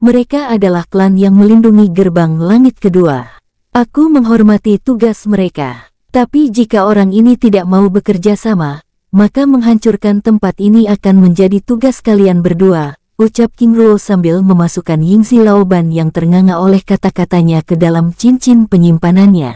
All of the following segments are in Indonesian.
mereka adalah klan yang melindungi gerbang langit kedua. Aku menghormati tugas mereka. Tapi jika orang ini tidak mau bekerja sama, maka menghancurkan tempat ini akan menjadi tugas kalian berdua, ucap King Ruo sambil memasukkan Yingzi Laoban yang ternganga oleh kata-katanya ke dalam cincin penyimpanannya.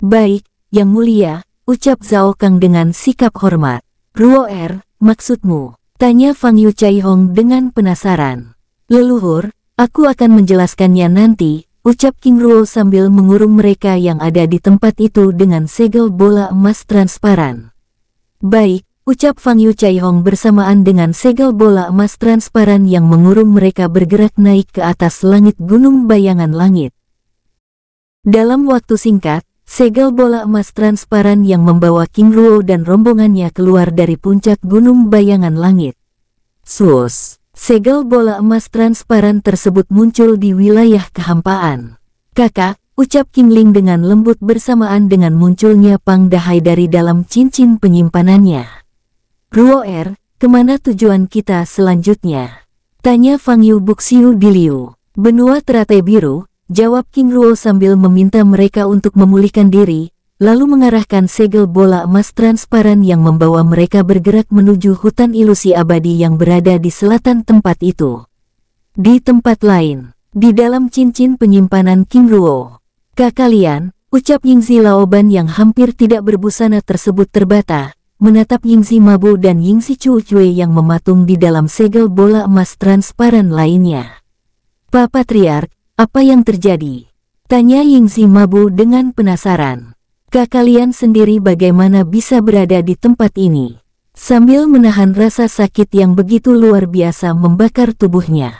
Baik, Yang Mulia, ucap Zhao Kang dengan sikap hormat. Ruo Er, maksudmu? Tanya Fang Yu Chai Hong dengan penasaran. Leluhur, aku akan menjelaskannya nanti, ucap King Ruo sambil mengurung mereka yang ada di tempat itu dengan segel bola emas transparan. Baik, ucap Fang Yu Chai Hong bersamaan dengan segel bola emas transparan yang mengurung mereka bergerak naik ke atas langit gunung bayangan langit. Dalam waktu singkat, Segel bola emas transparan yang membawa King Ruo dan rombongannya keluar dari puncak gunung bayangan langit. Sus. Segel bola emas transparan tersebut muncul di wilayah kehampaan. Kakak, ucap Ling dengan lembut bersamaan dengan munculnya Pang Dahai dari dalam cincin penyimpanannya. Ruo Er, kemana tujuan kita selanjutnya? Tanya Fang Yu Buxiu di Liu. Benua teratai biru, jawab King Ruo sambil meminta mereka untuk memulihkan diri, lalu mengarahkan segel bola emas transparan yang membawa mereka bergerak menuju hutan ilusi abadi yang berada di selatan tempat itu. Di tempat lain, di dalam cincin penyimpanan Kim Ruo, kakalian, ucap Yingzi Laoban yang hampir tidak berbusana tersebut terbata, menatap Yingzi Mabu dan Yingzi Chu Cue yang mematung di dalam segel bola emas transparan lainnya. Pak Patriark, apa yang terjadi? Tanya Yingzi Mabu dengan penasaran. Kak kalian sendiri bagaimana bisa berada di tempat ini. Sambil menahan rasa sakit yang begitu luar biasa membakar tubuhnya.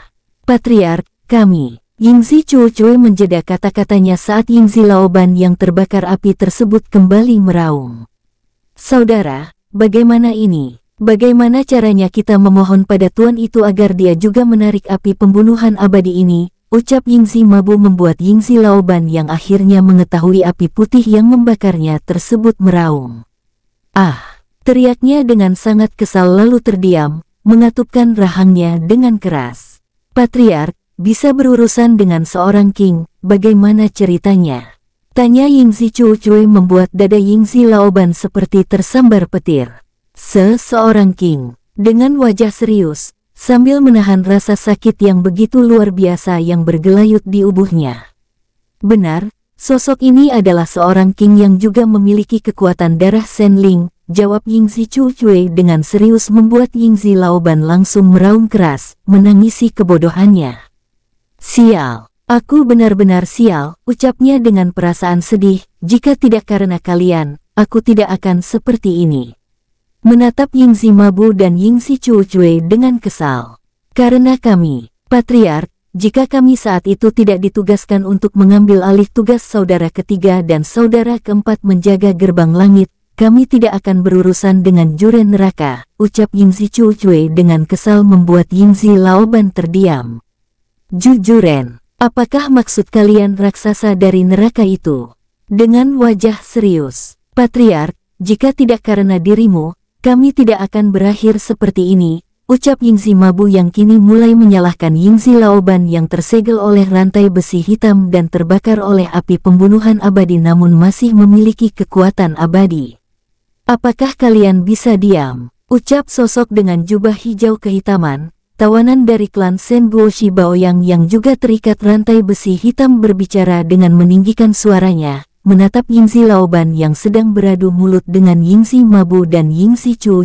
Patriark, kami, Yingzi Chou Chou, menjeda kata-katanya saat Yingzi Laoban yang terbakar api tersebut kembali meraung. Saudara, bagaimana ini? Bagaimana caranya kita memohon pada Tuhan itu agar dia juga menarik api pembunuhan abadi ini, Ucap Yingzi Mabu membuat Yingzi Laoban yang akhirnya mengetahui api putih yang membakarnya tersebut meraung. Ah! Teriaknya dengan sangat kesal lalu terdiam, mengatupkan rahangnya dengan keras. Patriark, bisa berurusan dengan seorang king, bagaimana ceritanya? Tanya Yingzi Chu Chui membuat dada Yingzi Laoban seperti tersambar petir. Seseorang king, dengan wajah serius, sambil menahan rasa sakit yang begitu luar biasa yang bergelayut di tubuhnya. Benar, sosok ini adalah seorang king yang juga memiliki kekuatan darah Senling, jawab Yingzi Chu Cui dengan serius membuat Yingzi Laoban langsung meraung keras, menangisi kebodohannya. Sial, aku benar-benar sial, ucapnya dengan perasaan sedih, jika tidak karena kalian, aku tidak akan seperti ini menatap Yingzi Mabu dan Yingzi Chucue dengan kesal. Karena kami, Patriark, jika kami saat itu tidak ditugaskan untuk mengambil alih tugas saudara ketiga dan saudara keempat menjaga gerbang langit, kami tidak akan berurusan dengan jure neraka, ucap Yingzi Chucue dengan kesal membuat Yingzi Laoban terdiam. Jujuren, apakah maksud kalian raksasa dari neraka itu? Dengan wajah serius, Patriark, jika tidak karena dirimu, kami tidak akan berakhir seperti ini, ucap Yingzi Mabu yang kini mulai menyalahkan Yingzi Laoban yang tersegel oleh rantai besi hitam dan terbakar oleh api pembunuhan abadi namun masih memiliki kekuatan abadi. Apakah kalian bisa diam? Ucap sosok dengan jubah hijau kehitaman, tawanan dari klan Sen Senguo Bao yang juga terikat rantai besi hitam berbicara dengan meninggikan suaranya, menatap Yingzi Laoban yang sedang beradu mulut dengan Yingzi Mabu dan Yingzi Chou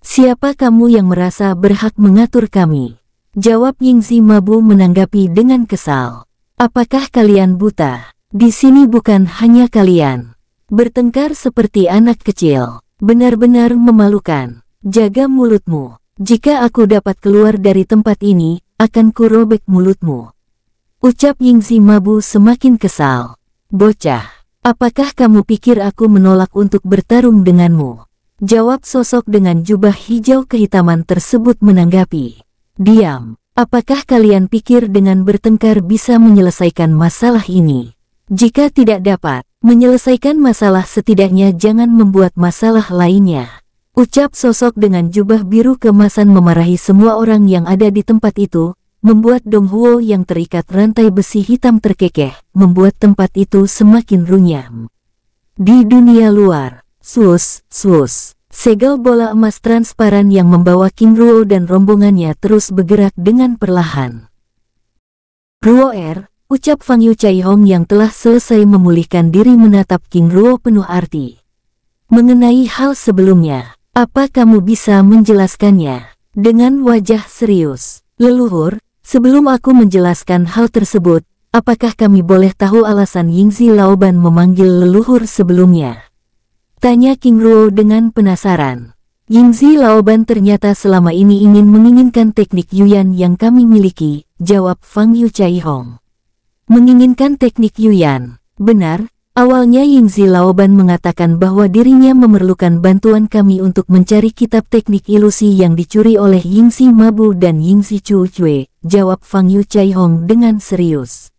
Siapa kamu yang merasa berhak mengatur kami? Jawab Yingzi Mabu menanggapi dengan kesal. Apakah kalian buta? Di sini bukan hanya kalian. Bertengkar seperti anak kecil. Benar-benar memalukan. Jaga mulutmu. Jika aku dapat keluar dari tempat ini, akan kurobek mulutmu. Ucap Yingzi Mabu semakin kesal. Bocah, apakah kamu pikir aku menolak untuk bertarung denganmu? Jawab sosok dengan jubah hijau kehitaman tersebut menanggapi. Diam, apakah kalian pikir dengan bertengkar bisa menyelesaikan masalah ini? Jika tidak dapat, menyelesaikan masalah setidaknya jangan membuat masalah lainnya. Ucap sosok dengan jubah biru kemasan memarahi semua orang yang ada di tempat itu, membuat Donghuo yang terikat rantai besi hitam terkekeh, membuat tempat itu semakin runyam. Di dunia luar, sus, sus, segel bola emas transparan yang membawa King Ruo dan rombongannya terus bergerak dengan perlahan. Ruo Er, ucap Fang Yu Chai Hong yang telah selesai memulihkan diri menatap King Ruo penuh arti. Mengenai hal sebelumnya, apa kamu bisa menjelaskannya? Dengan wajah serius, leluhur, Sebelum aku menjelaskan hal tersebut, apakah kami boleh tahu alasan Yingzi Laoban memanggil leluhur sebelumnya? Tanya King Ruo dengan penasaran. Yingzi Laoban ternyata selama ini ingin menginginkan teknik Yuan yang kami miliki, jawab Fang Yu Chai Hong. Menginginkan teknik Yuan, benar, Awalnya Ying Zilaoban mengatakan bahwa dirinya memerlukan bantuan kami untuk mencari kitab teknik ilusi yang dicuri oleh Ying Si Mabu dan Ying Si Chu Chue, jawab Fang Yu Chai Hong dengan serius.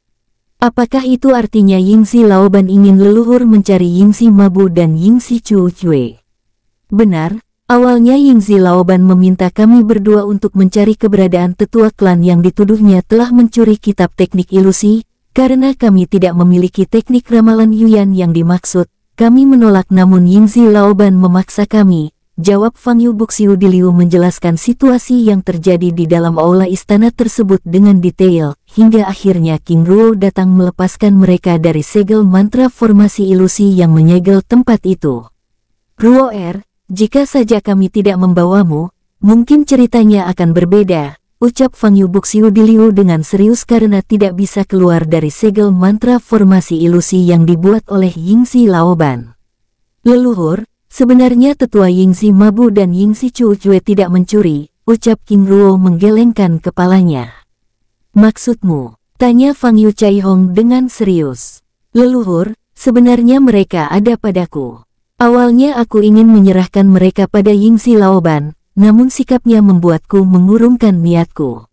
Apakah itu artinya Yingxi Laoban ingin leluhur mencari Ying Si Mabu dan Ying Si Chu Chue? Benar, awalnya Yingxi Laoban meminta kami berdua untuk mencari keberadaan tetua klan yang dituduhnya telah mencuri kitab teknik ilusi, karena kami tidak memiliki teknik ramalan Yuan yang dimaksud, kami menolak namun Yingzi Laoban memaksa kami, jawab Fang Yu Buxiu Diliu menjelaskan situasi yang terjadi di dalam aula istana tersebut dengan detail, hingga akhirnya King Ruo datang melepaskan mereka dari segel mantra formasi ilusi yang menyegel tempat itu. Ruo Er, jika saja kami tidak membawamu, mungkin ceritanya akan berbeda, ucap Fang Yubuk Siubiliu dengan serius karena tidak bisa keluar dari segel mantra formasi ilusi yang dibuat oleh Si Laoban. Leluhur, sebenarnya tetua Si Mabu dan Yingxi Chu Chue tidak mencuri, ucap King Ruo menggelengkan kepalanya. Maksudmu, tanya Fang Yu Chai Hong dengan serius. Leluhur, sebenarnya mereka ada padaku. Awalnya aku ingin menyerahkan mereka pada Si Laoban, namun sikapnya membuatku mengurungkan niatku.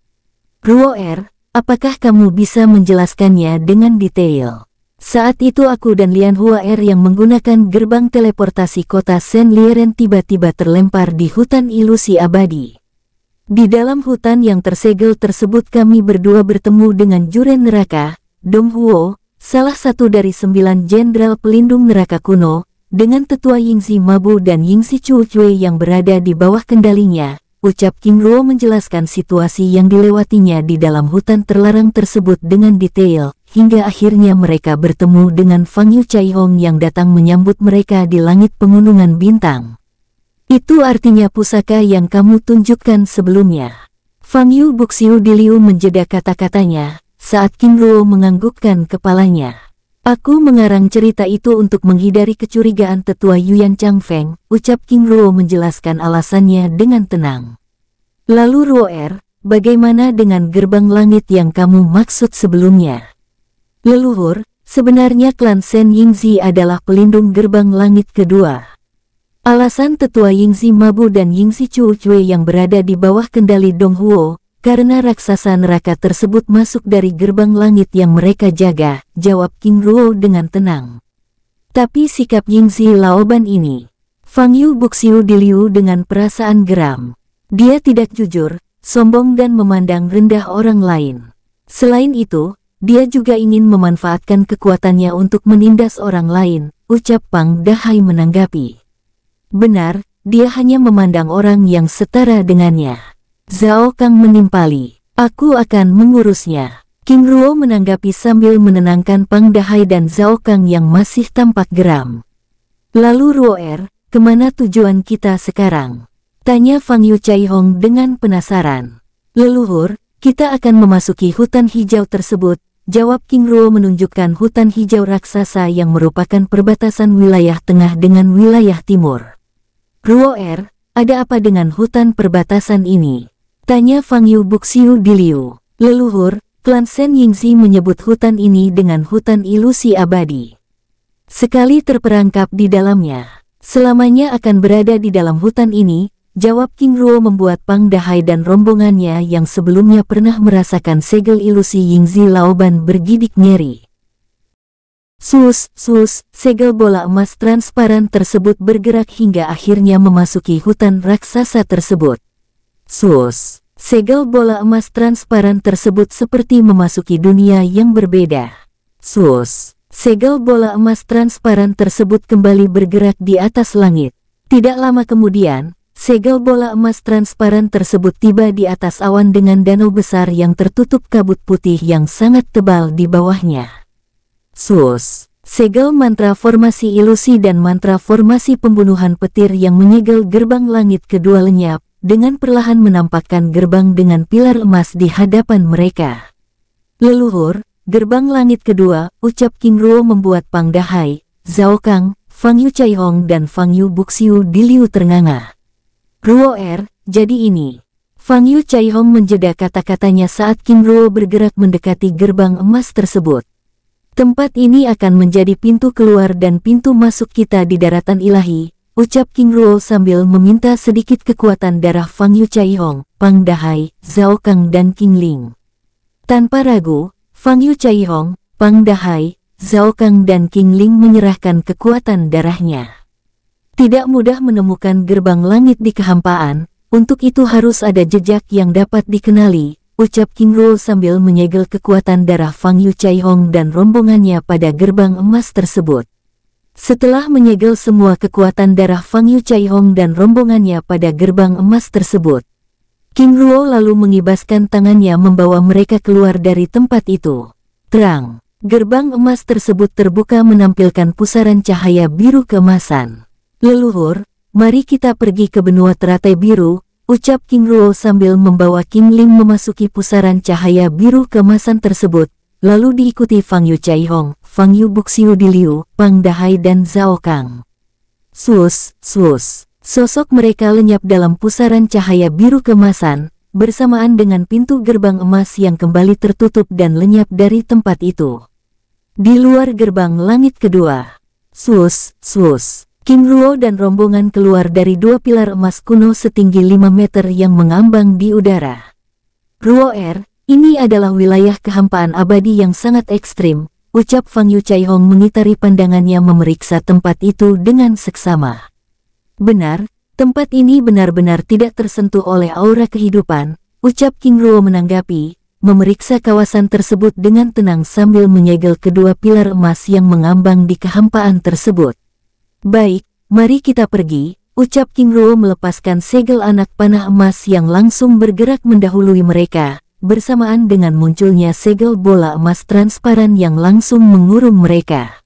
Er, apakah kamu bisa menjelaskannya dengan detail? Saat itu aku dan Lian Er yang menggunakan gerbang teleportasi kota Sen Lieren tiba-tiba terlempar di hutan ilusi abadi. Di dalam hutan yang tersegel tersebut kami berdua bertemu dengan Juren Neraka, Dong Huo, salah satu dari sembilan jenderal pelindung neraka kuno, dengan tetua Yingzi Mabu dan Yingzi Chu Cui yang berada di bawah kendalinya, ucap King Luo menjelaskan situasi yang dilewatinya di dalam hutan terlarang tersebut dengan detail, hingga akhirnya mereka bertemu dengan Fang Yu Chai Hong yang datang menyambut mereka di langit pegunungan bintang. Itu artinya pusaka yang kamu tunjukkan sebelumnya. Fang Yu Buxiu Diliu menjeda kata-katanya, saat King Luo menganggukkan kepalanya. Aku mengarang cerita itu untuk menghindari kecurigaan tetua Yuan Feng. ucap King Luo menjelaskan alasannya dengan tenang. Lalu Ruo Er, bagaimana dengan gerbang langit yang kamu maksud sebelumnya? Leluhur, sebenarnya klan Shen Yingzi adalah pelindung gerbang langit kedua. Alasan tetua Yingzi Mabu dan Yingzi Chu Chue yang berada di bawah kendali Dong Huo karena raksasa neraka tersebut masuk dari gerbang langit yang mereka jaga, jawab King Ruo dengan tenang. Tapi sikap Yingzi Laoban ini, Fang Yu Buxiu diliu dengan perasaan geram. Dia tidak jujur, sombong dan memandang rendah orang lain. Selain itu, dia juga ingin memanfaatkan kekuatannya untuk menindas orang lain, ucap Pang Dahai menanggapi. Benar, dia hanya memandang orang yang setara dengannya. Zhao Kang menimpali. Aku akan mengurusnya. King Ruo menanggapi sambil menenangkan Pang Dahai dan Zhao Kang yang masih tampak geram. Lalu Ruo Er, kemana tujuan kita sekarang? Tanya Fang Yu Chai Hong dengan penasaran. Leluhur, kita akan memasuki hutan hijau tersebut, jawab King Ruo menunjukkan hutan hijau raksasa yang merupakan perbatasan wilayah tengah dengan wilayah timur. Ruo Er, ada apa dengan hutan perbatasan ini? Tanya Fang Yu Buxiu Biliu. Leluhur, klan Sen Yingzi menyebut hutan ini dengan hutan ilusi abadi. Sekali terperangkap di dalamnya, selamanya akan berada di dalam hutan ini, jawab King Ruo membuat Pang Dahai dan rombongannya yang sebelumnya pernah merasakan segel ilusi Yingzi Laoban bergidik nyeri. Sus, sus, segel bola emas transparan tersebut bergerak hingga akhirnya memasuki hutan raksasa tersebut. Sus, segel bola emas transparan tersebut seperti memasuki dunia yang berbeda. Sus, segel bola emas transparan tersebut kembali bergerak di atas langit. Tidak lama kemudian, segel bola emas transparan tersebut tiba di atas awan dengan danau besar yang tertutup kabut putih yang sangat tebal di bawahnya. Sus, Segel mantra formasi ilusi dan mantra formasi pembunuhan petir yang menyegel gerbang langit kedua lenyap, dengan perlahan menampakkan gerbang dengan pilar emas di hadapan mereka. Leluhur, gerbang langit kedua, ucap King Ruo membuat Pang Dahai, Zhao Kang, Fang Yu Chai Hong dan Fang Yu Buxiu di liu ternganga. Ruo Er, jadi ini. Fang Yu Chai Hong menjeda kata-katanya saat King Ruo bergerak mendekati gerbang emas tersebut. Tempat ini akan menjadi pintu keluar dan pintu masuk kita di daratan ilahi, ucap King Ruo sambil meminta sedikit kekuatan darah Fang Yu Chai Hong, Pang Dahai, Zhao Kang dan King Ling. Tanpa ragu, Fang Yu Chai Hong, Pang Dahai, Zhao Kang dan King Ling menyerahkan kekuatan darahnya. Tidak mudah menemukan gerbang langit di kehampaan, untuk itu harus ada jejak yang dapat dikenali, ucap King Ruo sambil menyegel kekuatan darah Fang Yu Chai Hong dan rombongannya pada gerbang emas tersebut. Setelah menyegel semua kekuatan darah Fang Yu Chai Hong dan rombongannya pada gerbang emas tersebut, King Ruo lalu mengibaskan tangannya membawa mereka keluar dari tempat itu. Terang, gerbang emas tersebut terbuka menampilkan pusaran cahaya biru keemasan. Leluhur, mari kita pergi ke benua teratai biru, ucap King Ruo sambil membawa King Ling memasuki pusaran cahaya biru keemasan tersebut, lalu diikuti Fang Yu Chai Hong, Fang Yu Buxiu di Liu, Pang Dahai dan Zhao Kang. Sus, sus, sosok mereka lenyap dalam pusaran cahaya biru kemasan, bersamaan dengan pintu gerbang emas yang kembali tertutup dan lenyap dari tempat itu. Di luar gerbang langit kedua, sus, sus, Kim Ruo dan rombongan keluar dari dua pilar emas kuno setinggi 5 meter yang mengambang di udara. Ruo Er, ini adalah wilayah kehampaan abadi yang sangat ekstrim, Ucap Fang Yu Chai Hong mengitari pandangannya memeriksa tempat itu dengan seksama. Benar, tempat ini benar-benar tidak tersentuh oleh aura kehidupan, ucap King Ruo menanggapi, memeriksa kawasan tersebut dengan tenang sambil menyegel kedua pilar emas yang mengambang di kehampaan tersebut. Baik, mari kita pergi, ucap King Ruo melepaskan segel anak panah emas yang langsung bergerak mendahului mereka, bersamaan dengan munculnya segel bola emas transparan yang langsung mengurung mereka.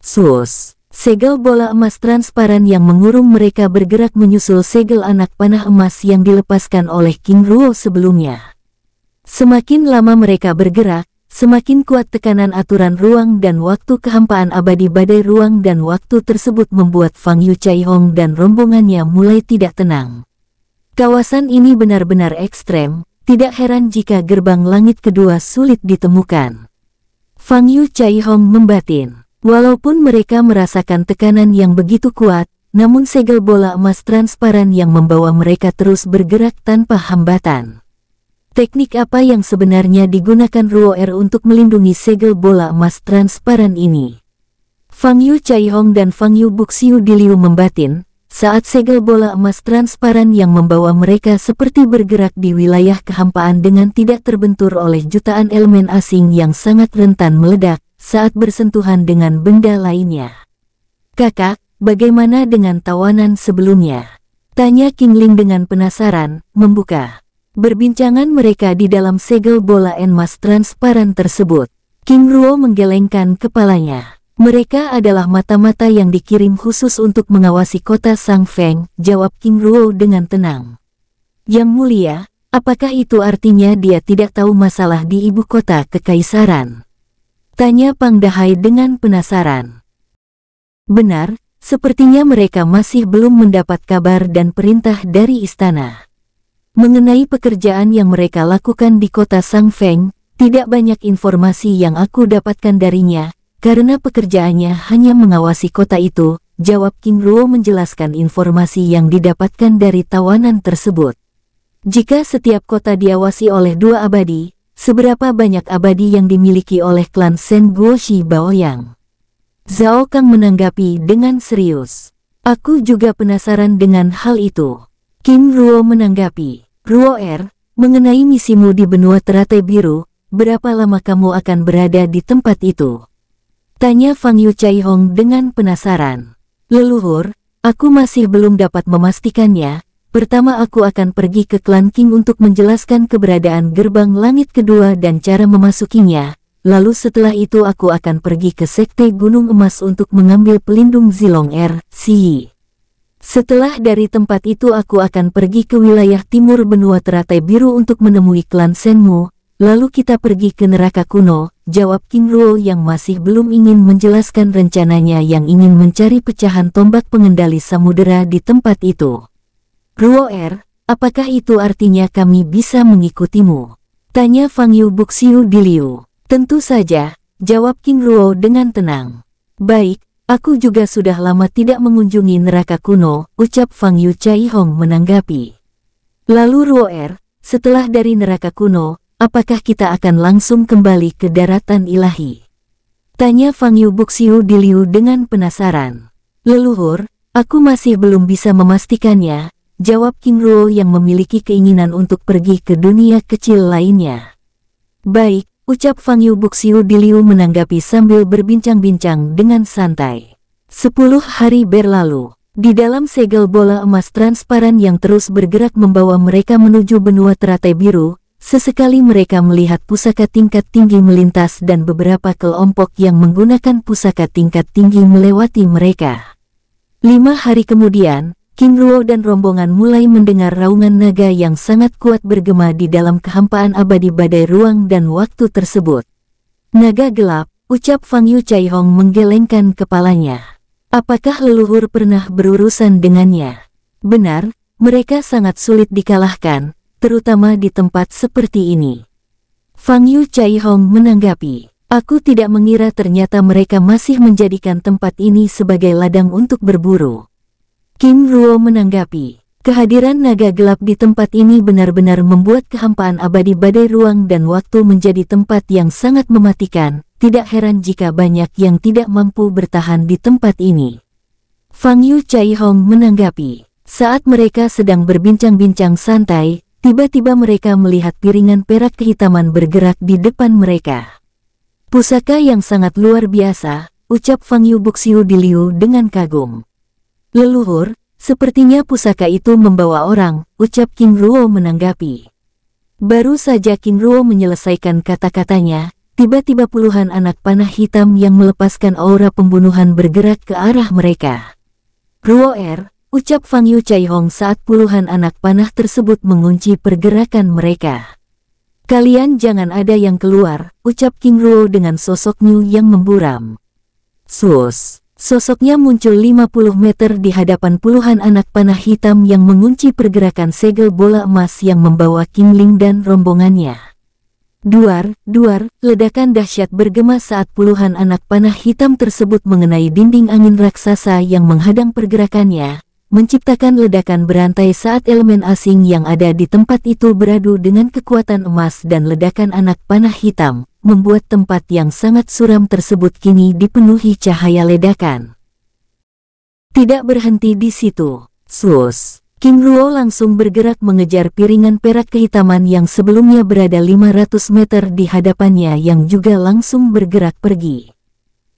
Sus, segel bola emas transparan yang mengurung mereka bergerak menyusul segel anak panah emas yang dilepaskan oleh King Ruo sebelumnya. Semakin lama mereka bergerak, semakin kuat tekanan aturan ruang dan waktu kehampaan abadi badai ruang dan waktu tersebut membuat Fang Yu Chai Hong dan rombongannya mulai tidak tenang. Kawasan ini benar-benar ekstrem, tidak heran jika gerbang langit kedua sulit ditemukan. Fang Yu Chai Hong membatin. Walaupun mereka merasakan tekanan yang begitu kuat, namun segel bola emas transparan yang membawa mereka terus bergerak tanpa hambatan. Teknik apa yang sebenarnya digunakan Ruo Er untuk melindungi segel bola emas transparan ini? Fang Yu Chai Hong dan Fang Yu Buxiu Diliu membatin, saat segel bola emas transparan yang membawa mereka seperti bergerak di wilayah kehampaan dengan tidak terbentur oleh jutaan elemen asing yang sangat rentan meledak saat bersentuhan dengan benda lainnya. Kakak, bagaimana dengan tawanan sebelumnya? Tanya King Ling dengan penasaran, membuka. Berbincangan mereka di dalam segel bola emas transparan tersebut. King Ruo menggelengkan kepalanya. Mereka adalah mata-mata yang dikirim khusus untuk mengawasi kota Sang Feng, jawab King Ruo dengan tenang. Yang mulia, apakah itu artinya dia tidak tahu masalah di ibu kota kekaisaran? Tanya Pang Dahai dengan penasaran. Benar, sepertinya mereka masih belum mendapat kabar dan perintah dari istana. Mengenai pekerjaan yang mereka lakukan di kota Sang Feng, tidak banyak informasi yang aku dapatkan darinya, karena pekerjaannya hanya mengawasi kota itu, jawab King Ruo menjelaskan informasi yang didapatkan dari tawanan tersebut. Jika setiap kota diawasi oleh dua abadi, seberapa banyak abadi yang dimiliki oleh klan Sen Guoshi Baoyang? Zhao Kang menanggapi dengan serius. Aku juga penasaran dengan hal itu. Kim Ruo menanggapi, Ruo Er, mengenai misimu di benua teratai biru, berapa lama kamu akan berada di tempat itu? Tanya Fang Yu Chai Hong dengan penasaran. Leluhur, aku masih belum dapat memastikannya. Pertama aku akan pergi ke klan King untuk menjelaskan keberadaan gerbang langit kedua dan cara memasukinya. Lalu setelah itu aku akan pergi ke Sekte Gunung Emas untuk mengambil pelindung Zilong Er. Si. Setelah dari tempat itu aku akan pergi ke wilayah timur benua teratai biru untuk menemui klan Senmu, lalu kita pergi ke neraka kuno, jawab King Ruo yang masih belum ingin menjelaskan rencananya yang ingin mencari pecahan tombak pengendali samudera di tempat itu. Ruo Er, apakah itu artinya kami bisa mengikutimu? Tanya Fang Yu Buxiu di Liu. Tentu saja, jawab King Ruo dengan tenang. Baik, aku juga sudah lama tidak mengunjungi neraka kuno, ucap Fang Yu Chai Hong menanggapi. Lalu Ruo Er, setelah dari neraka kuno, apakah kita akan langsung kembali ke daratan ilahi? Tanya Fang Yu Buxiu di Liu dengan penasaran. Leluhur, aku masih belum bisa memastikannya, jawab King Ruo yang memiliki keinginan untuk pergi ke dunia kecil lainnya. Baik, ucap Fang Yu Buxiu di Liu menanggapi sambil berbincang-bincang dengan santai. Sepuluh hari berlalu, di dalam segel bola emas transparan yang terus bergerak membawa mereka menuju benua teratai biru, Sesekali mereka melihat pusaka tingkat tinggi melintas dan beberapa kelompok yang menggunakan pusaka tingkat tinggi melewati mereka. Lima hari kemudian, King Ruo dan rombongan mulai mendengar raungan naga yang sangat kuat bergema di dalam kehampaan abadi badai ruang dan waktu tersebut. Naga gelap, ucap Fang Yu Chai Hong menggelengkan kepalanya. Apakah leluhur pernah berurusan dengannya? Benar, mereka sangat sulit dikalahkan, terutama di tempat seperti ini. Fang Yu Chai Hong menanggapi, Aku tidak mengira ternyata mereka masih menjadikan tempat ini sebagai ladang untuk berburu. Kim Ruo menanggapi, kehadiran naga gelap di tempat ini benar-benar membuat kehampaan abadi badai ruang dan waktu menjadi tempat yang sangat mematikan, tidak heran jika banyak yang tidak mampu bertahan di tempat ini. Fang Yu Chai Hong menanggapi, saat mereka sedang berbincang-bincang santai, Tiba-tiba mereka melihat piringan perak kehitaman bergerak di depan mereka. Pusaka yang sangat luar biasa, ucap Fang Yu Buxiu di Liu dengan kagum. Leluhur, sepertinya pusaka itu membawa orang, ucap King Ruo menanggapi. Baru saja King Ruo menyelesaikan kata-katanya, tiba-tiba puluhan anak panah hitam yang melepaskan aura pembunuhan bergerak ke arah mereka. Ruo Er, ucap Fang Yu Chai Hong saat puluhan anak panah tersebut mengunci pergerakan mereka. Kalian jangan ada yang keluar, ucap King Ruo dengan sosok yang memburam. Sus, sosoknya muncul 50 meter di hadapan puluhan anak panah hitam yang mengunci pergerakan segel bola emas yang membawa King Ling dan rombongannya. Duar, duar, ledakan dahsyat bergema saat puluhan anak panah hitam tersebut mengenai dinding angin raksasa yang menghadang pergerakannya, menciptakan ledakan berantai saat elemen asing yang ada di tempat itu beradu dengan kekuatan emas dan ledakan anak panah hitam, membuat tempat yang sangat suram tersebut kini dipenuhi cahaya ledakan. Tidak berhenti di situ, Sus, King Ruo langsung bergerak mengejar piringan perak kehitaman yang sebelumnya berada 500 meter di hadapannya yang juga langsung bergerak pergi.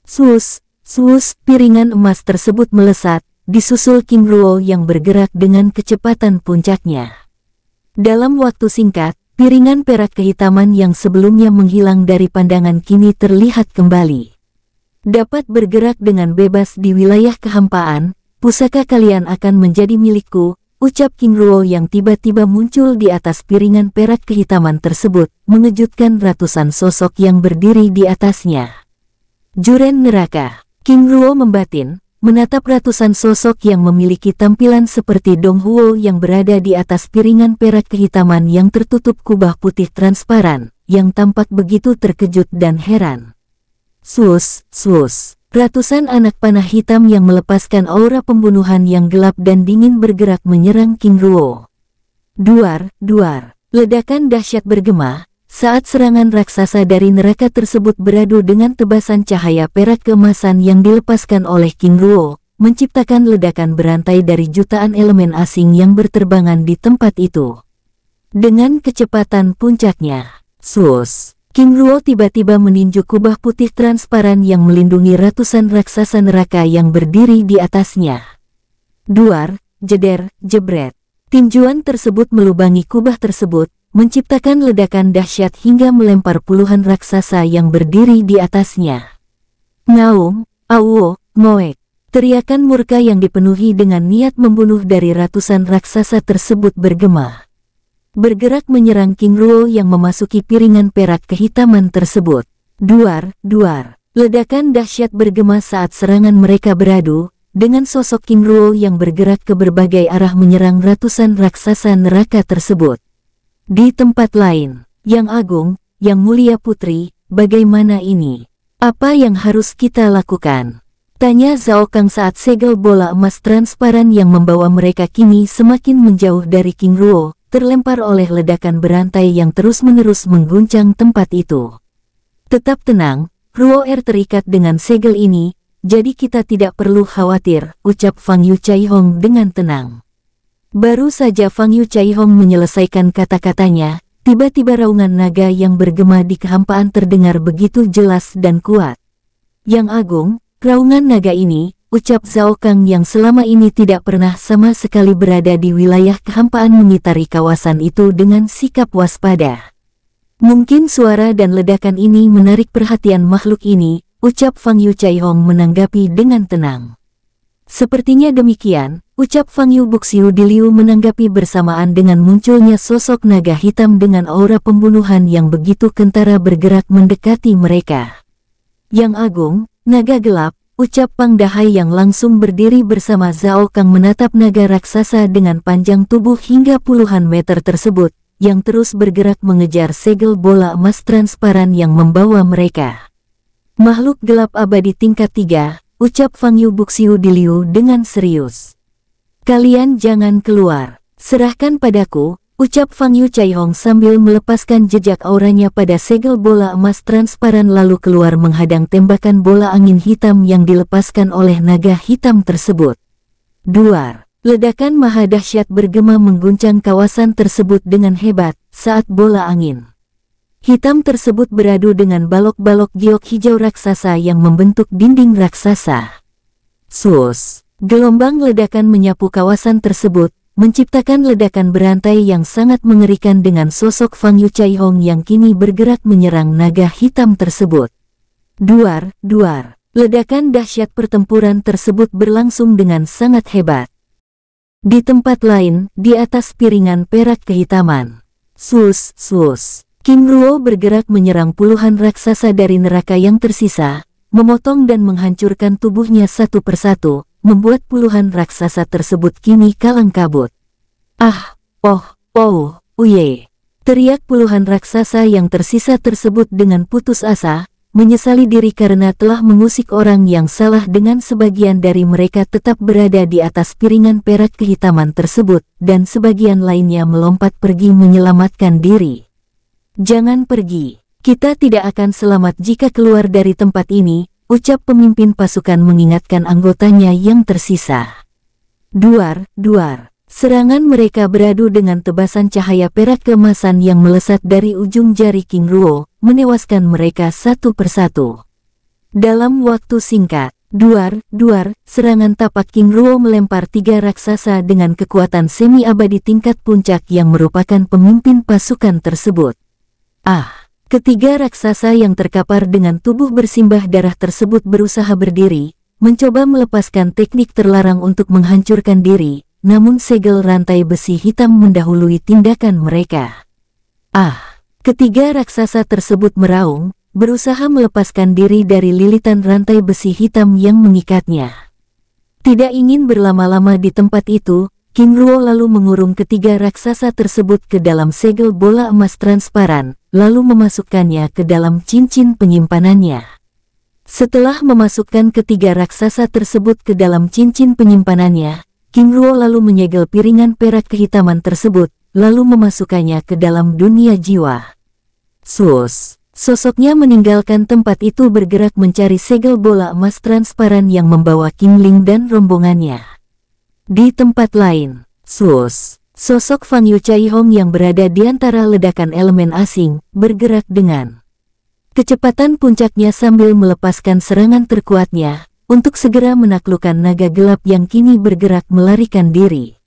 Sus, sus, piringan emas tersebut melesat, disusul King Ruo yang bergerak dengan kecepatan puncaknya. Dalam waktu singkat, piringan perak kehitaman yang sebelumnya menghilang dari pandangan kini terlihat kembali. Dapat bergerak dengan bebas di wilayah kehampaan, pusaka kalian akan menjadi milikku, ucap King Ruo yang tiba-tiba muncul di atas piringan perak kehitaman tersebut, mengejutkan ratusan sosok yang berdiri di atasnya. Juren neraka, King Ruo membatin, menatap ratusan sosok yang memiliki tampilan seperti Dong Huo yang berada di atas piringan perak kehitaman yang tertutup kubah putih transparan, yang tampak begitu terkejut dan heran. Sus, sus, ratusan anak panah hitam yang melepaskan aura pembunuhan yang gelap dan dingin bergerak menyerang King Ruo. Duar, duar, ledakan dahsyat bergema, saat serangan raksasa dari neraka tersebut beradu dengan tebasan cahaya perak kemasan yang dilepaskan oleh King Ruo, menciptakan ledakan berantai dari jutaan elemen asing yang berterbangan di tempat itu. Dengan kecepatan puncaknya, sus, King Ruo tiba-tiba meninju kubah putih transparan yang melindungi ratusan raksasa neraka yang berdiri di atasnya. Duar, jeder, jebret. Tinjuan tersebut melubangi kubah tersebut, menciptakan ledakan dahsyat hingga melempar puluhan raksasa yang berdiri di atasnya. Ngaung, Awo, Moek, teriakan murka yang dipenuhi dengan niat membunuh dari ratusan raksasa tersebut bergema. Bergerak menyerang King Ruo yang memasuki piringan perak kehitaman tersebut. Duar, duar, ledakan dahsyat bergema saat serangan mereka beradu, dengan sosok King Ruo yang bergerak ke berbagai arah menyerang ratusan raksasa neraka tersebut. Di tempat lain, Yang Agung, Yang Mulia Putri, bagaimana ini? Apa yang harus kita lakukan? Tanya Zhao Kang saat segel bola emas transparan yang membawa mereka kini semakin menjauh dari King Ruo, terlempar oleh ledakan berantai yang terus-menerus mengguncang tempat itu. Tetap tenang, Ruo Er terikat dengan segel ini, jadi kita tidak perlu khawatir, ucap Fang Yu Chai Hong dengan tenang. Baru saja Fang Yu Chai Hong menyelesaikan kata-katanya, tiba-tiba raungan naga yang bergema di kehampaan terdengar begitu jelas dan kuat. Yang agung, raungan naga ini, ucap Zhao Kang yang selama ini tidak pernah sama sekali berada di wilayah kehampaan mengitari kawasan itu dengan sikap waspada. Mungkin suara dan ledakan ini menarik perhatian makhluk ini, ucap Fang Yu Chai Hong menanggapi dengan tenang. Sepertinya demikian, Ucap Fang Yu Buxiu di Liu menanggapi bersamaan dengan munculnya sosok naga hitam dengan aura pembunuhan yang begitu kentara bergerak mendekati mereka. Yang agung, naga gelap, ucap Pang Dahai yang langsung berdiri bersama Zhao Kang menatap naga raksasa dengan panjang tubuh hingga puluhan meter tersebut, yang terus bergerak mengejar segel bola emas transparan yang membawa mereka. Makhluk gelap abadi tingkat 3, ucap Fang Yu Buxiu di Liu dengan serius. Kalian jangan keluar. Serahkan padaku, ucap Fang Yu Chai Hong sambil melepaskan jejak auranya pada segel bola emas transparan lalu keluar menghadang tembakan bola angin hitam yang dilepaskan oleh naga hitam tersebut. Duar, ledakan maha dahsyat bergema mengguncang kawasan tersebut dengan hebat saat bola angin. Hitam tersebut beradu dengan balok-balok giok hijau raksasa yang membentuk dinding raksasa. Sus, Gelombang ledakan menyapu kawasan tersebut, menciptakan ledakan berantai yang sangat mengerikan dengan sosok Fang Yu Chai Hong yang kini bergerak menyerang naga hitam tersebut. Duar, duar. Ledakan dahsyat pertempuran tersebut berlangsung dengan sangat hebat. Di tempat lain, di atas piringan perak kehitaman. Sus, sus. Kim Ruo bergerak menyerang puluhan raksasa dari neraka yang tersisa, memotong dan menghancurkan tubuhnya satu persatu, membuat puluhan raksasa tersebut kini kalang kabut. Ah, oh, oh, uye. Teriak puluhan raksasa yang tersisa tersebut dengan putus asa, menyesali diri karena telah mengusik orang yang salah dengan sebagian dari mereka tetap berada di atas piringan perak kehitaman tersebut, dan sebagian lainnya melompat pergi menyelamatkan diri. Jangan pergi. Kita tidak akan selamat jika keluar dari tempat ini, ucap pemimpin pasukan mengingatkan anggotanya yang tersisa. Duar, duar, serangan mereka beradu dengan tebasan cahaya perak kemasan yang melesat dari ujung jari King Ruo, menewaskan mereka satu persatu. Dalam waktu singkat, Duar, duar, serangan tapak King Ruo melempar tiga raksasa dengan kekuatan semi abadi tingkat puncak yang merupakan pemimpin pasukan tersebut. Ah! Ketiga raksasa yang terkapar dengan tubuh bersimbah darah tersebut berusaha berdiri, mencoba melepaskan teknik terlarang untuk menghancurkan diri, namun segel rantai besi hitam mendahului tindakan mereka. Ah! Ketiga raksasa tersebut meraung, berusaha melepaskan diri dari lilitan rantai besi hitam yang mengikatnya. Tidak ingin berlama-lama di tempat itu, King Ruo lalu mengurung ketiga raksasa tersebut ke dalam segel bola emas transparan, lalu memasukkannya ke dalam cincin penyimpanannya. Setelah memasukkan ketiga raksasa tersebut ke dalam cincin penyimpanannya, King Luo lalu menyegel piringan perak kehitaman tersebut, lalu memasukkannya ke dalam dunia jiwa. Sus, sosoknya meninggalkan tempat itu bergerak mencari segel bola emas transparan yang membawa King Ling dan rombongannya. Di tempat lain, Sus, Sosok Fang Yu Chai Hong yang berada di antara ledakan elemen asing, bergerak dengan kecepatan puncaknya sambil melepaskan serangan terkuatnya, untuk segera menaklukkan naga gelap yang kini bergerak melarikan diri.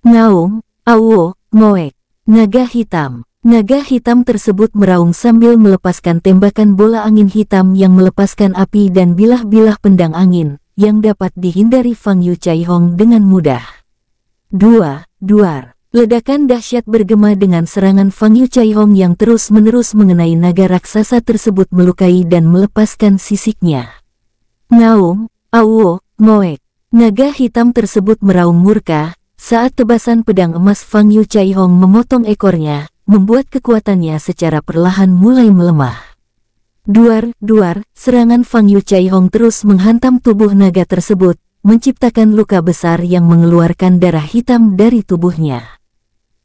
Ngaung, Awo, Moek, Naga Hitam. Naga hitam tersebut meraung sambil melepaskan tembakan bola angin hitam yang melepaskan api dan bilah-bilah pendang angin, yang dapat dihindari Fang Yu Chai Hong dengan mudah. Dua, duar. Ledakan dahsyat bergema dengan serangan Fang Yu Chai Hong yang terus-menerus mengenai naga raksasa tersebut melukai dan melepaskan sisiknya. Ngaung, Awo, Moek. Naga hitam tersebut meraung murka, saat tebasan pedang emas Fang Yu Chai Hong memotong ekornya, membuat kekuatannya secara perlahan mulai melemah. Duar, duar, serangan Fang Yu Chai Hong terus menghantam tubuh naga tersebut, menciptakan luka besar yang mengeluarkan darah hitam dari tubuhnya.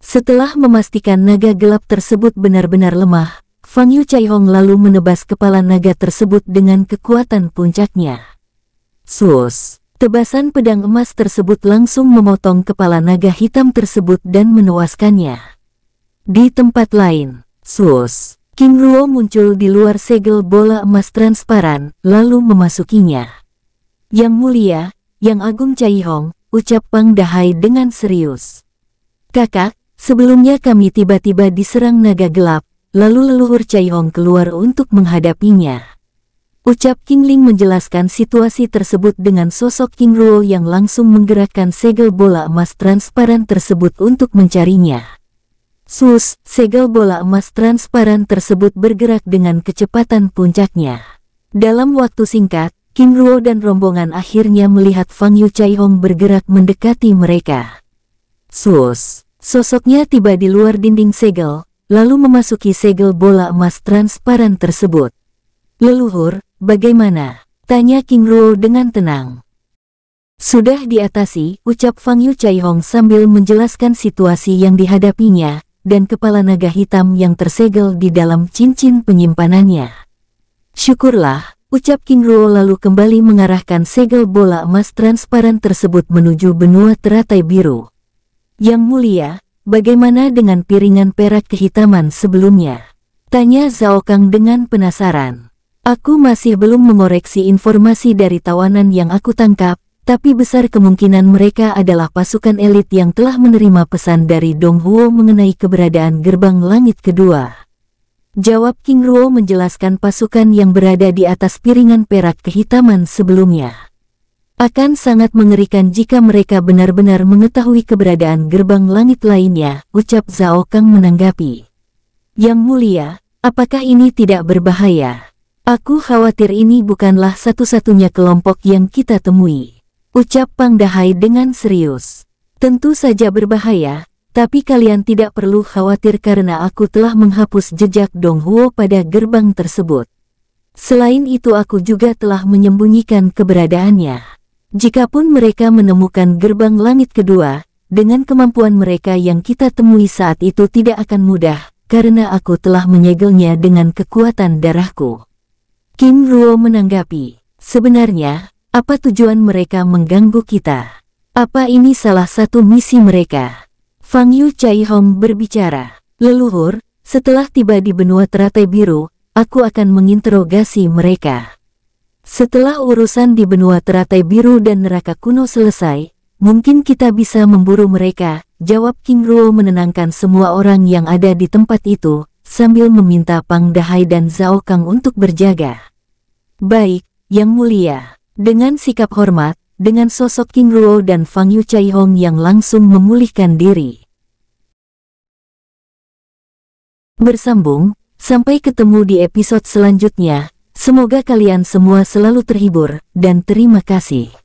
Setelah memastikan naga gelap tersebut benar-benar lemah, Fang Yu Chai Hong lalu menebas kepala naga tersebut dengan kekuatan puncaknya. Sus, tebasan pedang emas tersebut langsung memotong kepala naga hitam tersebut dan menewaskannya. Di tempat lain, Sus, King Ruo muncul di luar segel bola emas transparan, lalu memasukinya. Yang mulia, yang Agung Hong, ucap Pang Dahai dengan serius. Kakak, sebelumnya kami tiba-tiba diserang naga gelap, lalu leluhur Hong keluar untuk menghadapinya. Ucap King Ling menjelaskan situasi tersebut dengan sosok King Ruo yang langsung menggerakkan segel bola emas transparan tersebut untuk mencarinya. Sus, segel bola emas transparan tersebut bergerak dengan kecepatan puncaknya. Dalam waktu singkat, Kim Ruo dan rombongan akhirnya melihat Fang Yu Chai Hong bergerak mendekati mereka. Sus, sosoknya tiba di luar dinding segel, lalu memasuki segel bola emas transparan tersebut. Leluhur, bagaimana? Tanya King Ruo dengan tenang. Sudah diatasi, ucap Fang Yu Chai Hong sambil menjelaskan situasi yang dihadapinya, dan kepala naga hitam yang tersegel di dalam cincin penyimpanannya. Syukurlah, ucap King Ruo lalu kembali mengarahkan segel bola emas transparan tersebut menuju benua teratai biru. Yang mulia, bagaimana dengan piringan perak kehitaman sebelumnya? Tanya Zhao Kang dengan penasaran. Aku masih belum mengoreksi informasi dari tawanan yang aku tangkap, tapi besar kemungkinan mereka adalah pasukan elit yang telah menerima pesan dari Dong Huo mengenai keberadaan gerbang langit kedua. Jawab King Ruo menjelaskan pasukan yang berada di atas piringan perak kehitaman sebelumnya. Akan sangat mengerikan jika mereka benar-benar mengetahui keberadaan gerbang langit lainnya, ucap Zhao Kang menanggapi. Yang mulia, apakah ini tidak berbahaya? Aku khawatir ini bukanlah satu-satunya kelompok yang kita temui. Ucap Pang Dahai dengan serius. Tentu saja berbahaya, tapi kalian tidak perlu khawatir karena aku telah menghapus jejak Dong Huo pada gerbang tersebut. Selain itu aku juga telah menyembunyikan keberadaannya. Jikapun mereka menemukan gerbang langit kedua, dengan kemampuan mereka yang kita temui saat itu tidak akan mudah, karena aku telah menyegelnya dengan kekuatan darahku. Kim Ruo menanggapi, sebenarnya, apa tujuan mereka mengganggu kita? Apa ini salah satu misi mereka? Fang Yu Chai Hong berbicara. Leluhur, setelah tiba di benua teratai biru, aku akan menginterogasi mereka. Setelah urusan di benua teratai biru dan neraka kuno selesai, mungkin kita bisa memburu mereka, jawab King Ruo menenangkan semua orang yang ada di tempat itu, sambil meminta Pang Dahai dan Zhao Kang untuk berjaga. Baik, Yang Mulia. Dengan sikap hormat, dengan sosok King Ruo dan Fang Yu Chai Hong yang langsung memulihkan diri. Bersambung, sampai ketemu di episode selanjutnya. Semoga kalian semua selalu terhibur, dan terima kasih.